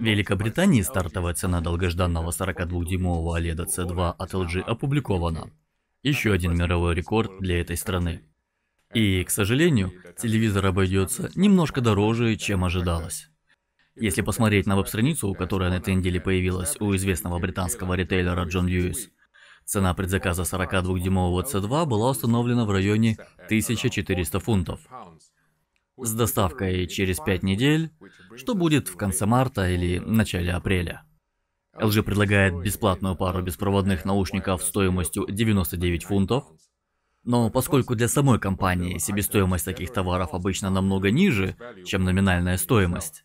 Великобритании стартовая цена долгожданного 42-дюймового OLED C2 от LG опубликована. Еще один мировой рекорд для этой страны. И, к сожалению, телевизор обойдется немножко дороже, чем ожидалось. Если посмотреть на веб-страницу, которая на этой неделе появилась у известного британского ритейлера Джон Льюис, цена предзаказа 42-дюймового C2 была установлена в районе 1400 фунтов с доставкой через пять недель, что будет в конце марта или начале апреля. LG предлагает бесплатную пару беспроводных наушников стоимостью 99 фунтов, но поскольку для самой компании себестоимость таких товаров обычно намного ниже, чем номинальная стоимость,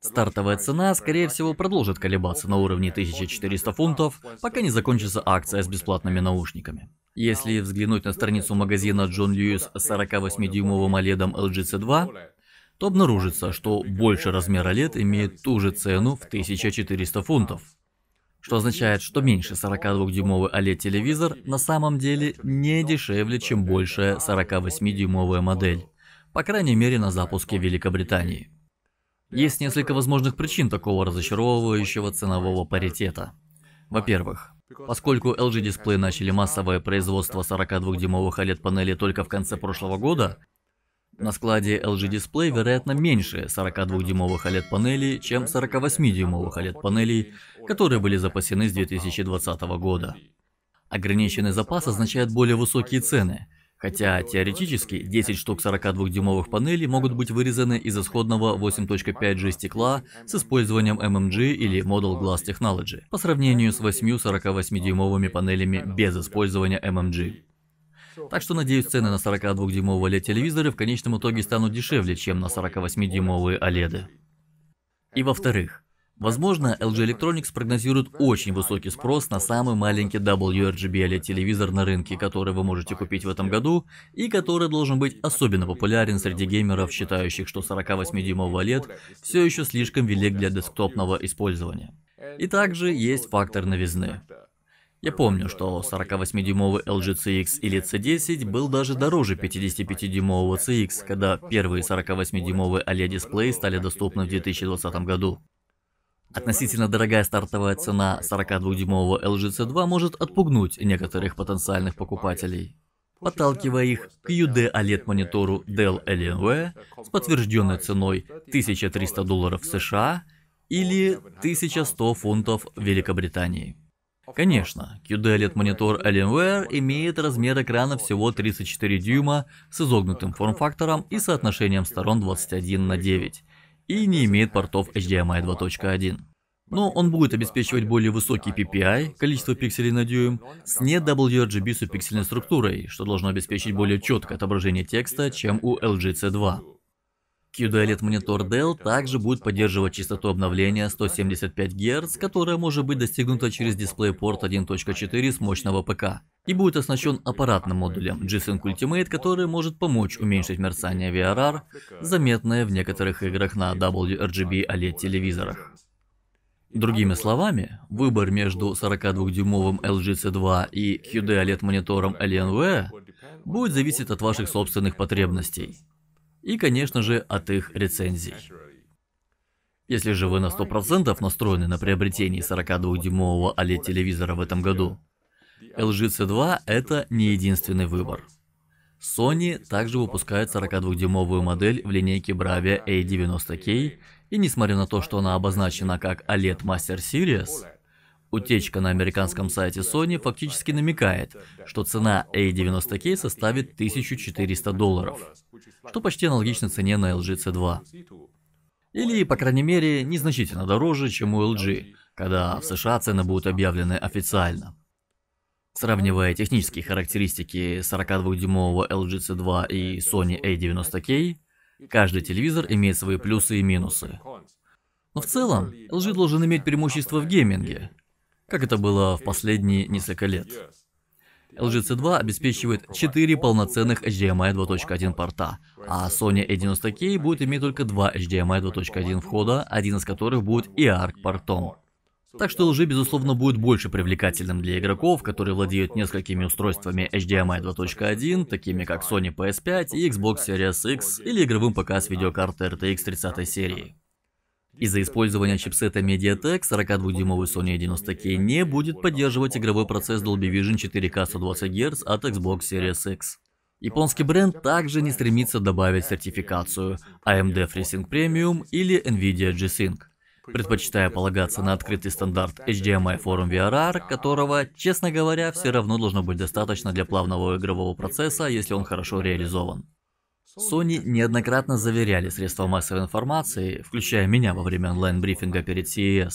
Стартовая цена, скорее всего, продолжит колебаться на уровне 1400 фунтов, пока не закончится акция с бесплатными наушниками. Если взглянуть на страницу магазина John Lewis с 48-дюймовым OLED c 2 то обнаружится, что больше размер лет имеет ту же цену в 1400 фунтов. Что означает, что меньше 42-дюймовый OLED-телевизор на самом деле не дешевле, чем большая 48-дюймовая модель. По крайней мере на запуске Великобритании. Есть несколько возможных причин такого разочаровывающего ценового паритета. Во-первых, Поскольку LG-дисплеи начали массовое производство 42-дюймовых OLED-панелей только в конце прошлого года, на складе LG Display, вероятно, меньше 42-дюймовых OLED-панелей, чем 48-дюймовых OLED-панелей, которые были запасены с 2020 года. Ограниченный запас означает более высокие цены – Хотя теоретически 10 штук 42-дюймовых панелей могут быть вырезаны из исходного 8.5G стекла с использованием MMG или Model Glass Technology по сравнению с 8 48-дюймовыми панелями без использования MMG. Так что, надеюсь, цены на 42-дюймовые OLED-телевизоры в конечном итоге станут дешевле, чем на 48-дюймовые OLED. И во-вторых, Возможно, LG Electronics прогнозирует очень высокий спрос на самый маленький WRGB e телевизор на рынке, который вы можете купить в этом году, и который должен быть особенно популярен среди геймеров, считающих, что 48-дюймовый OLED все еще слишком велик для десктопного использования. И также есть фактор новизны. Я помню, что 48-дюймовый LG CX или C10 был даже дороже 55-дюймового CX, когда первые 48-дюймовые OLED-дисплеи стали доступны в 2020 году. Относительно дорогая стартовая цена 42-дюймового LGC2 может отпугнуть некоторых потенциальных покупателей, подталкивая их к UD OLED-монитору Dell Alienware с подтвержденной ценой 1300 долларов США или 1100 фунтов Великобритании. Конечно, QD OLED-монитор Alienware имеет размер экрана всего 34 дюйма с изогнутым форм-фактором и соотношением сторон 21 на 9, и не имеет портов HDMI 2.1. Но он будет обеспечивать более высокий PPI, количество пикселей на дюйм, с не WRGB субпиксельной структурой, что должно обеспечить более четкое отображение текста, чем у LG C2. QDLED монитор Dell также будет поддерживать частоту обновления 175 Гц, которая может быть достигнута через DisplayPort 1.4 с мощного ПК и будет оснащен аппаратным модулем G-Sync Ultimate, который может помочь уменьшить мерцание VRR, заметное в некоторых играх на WRGB OLED телевизорах. Другими словами, выбор между 42-дюймовым LG C2 и QD OLED монитором Alienware будет зависеть от ваших собственных потребностей и, конечно же, от их рецензий. Если же вы на 100% настроены на приобретение 42-дюймового OLED-телевизора в этом году, LGC2 это не единственный выбор. Sony также выпускает 42-дюймовую модель в линейке Bravia A90K, и несмотря на то, что она обозначена как OLED Master Series, утечка на американском сайте Sony фактически намекает, что цена A90K составит 1400 долларов, что почти аналогично цене на LG C2. Или, по крайней мере, незначительно дороже, чем у LG, когда в США цены будут объявлены официально. Сравнивая технические характеристики 42-дюймового LG C2 и Sony A90K, каждый телевизор имеет свои плюсы и минусы. Но в целом, LG должен иметь преимущество в гейминге, как это было в последние несколько лет. LG C2 обеспечивает 4 полноценных HDMI 2.1 порта, а Sony A90K будет иметь только 2 HDMI 2.1 входа, один из которых будет EARC портом. Так что LG, безусловно, будет больше привлекательным для игроков, которые владеют несколькими устройствами HDMI 2.1, такими как Sony PS5 и Xbox Series X, или игровым ПК с видеокартой RTX 30 серии. Из-за использования чипсета MediaTek 42-дюймовый Sony 90K не будет поддерживать игровой процесс Dolby Vision 4K 120 Гц от Xbox Series X. Японский бренд также не стремится добавить сертификацию AMD FreeSync Premium или NVIDIA G-Sync предпочитая полагаться на открытый стандарт HDMI Forum VRR, которого, честно говоря, все равно должно быть достаточно для плавного игрового процесса, если он хорошо реализован. Sony неоднократно заверяли средства массовой информации, включая меня во время онлайн-брифинга перед CES,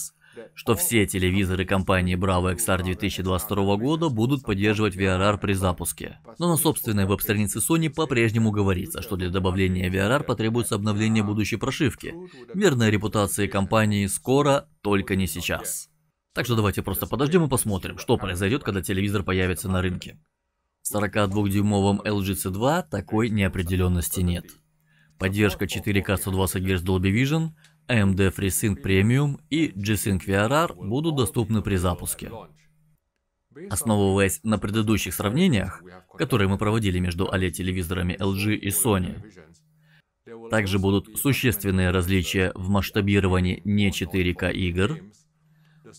что все телевизоры компании Bravo XR 2022 года будут поддерживать VRR при запуске. Но на собственной веб-странице Sony по-прежнему говорится, что для добавления VRR потребуется обновление будущей прошивки. Верная репутация компании скоро, только не сейчас. Так что давайте просто подождем и посмотрим, что произойдет, когда телевизор появится на рынке. В 42-дюймовом LG C2 такой неопределенности нет. Поддержка 4К 120 Гц Dolby Vision, AMD FreeSync Premium и G-Sync VRR будут доступны при запуске. Основываясь на предыдущих сравнениях, которые мы проводили между OLED-телевизорами LG и Sony, также будут существенные различия в масштабировании не 4К игр,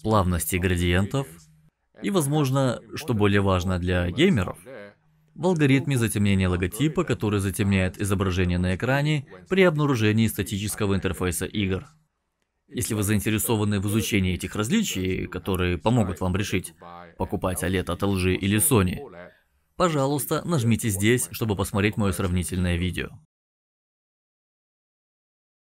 плавности градиентов и, возможно, что более важно для геймеров, в алгоритме затемнения логотипа, который затемняет изображение на экране при обнаружении статического интерфейса игр. Если вы заинтересованы в изучении этих различий, которые помогут вам решить, покупать OLED от LG или Sony, пожалуйста, нажмите здесь, чтобы посмотреть мое сравнительное видео.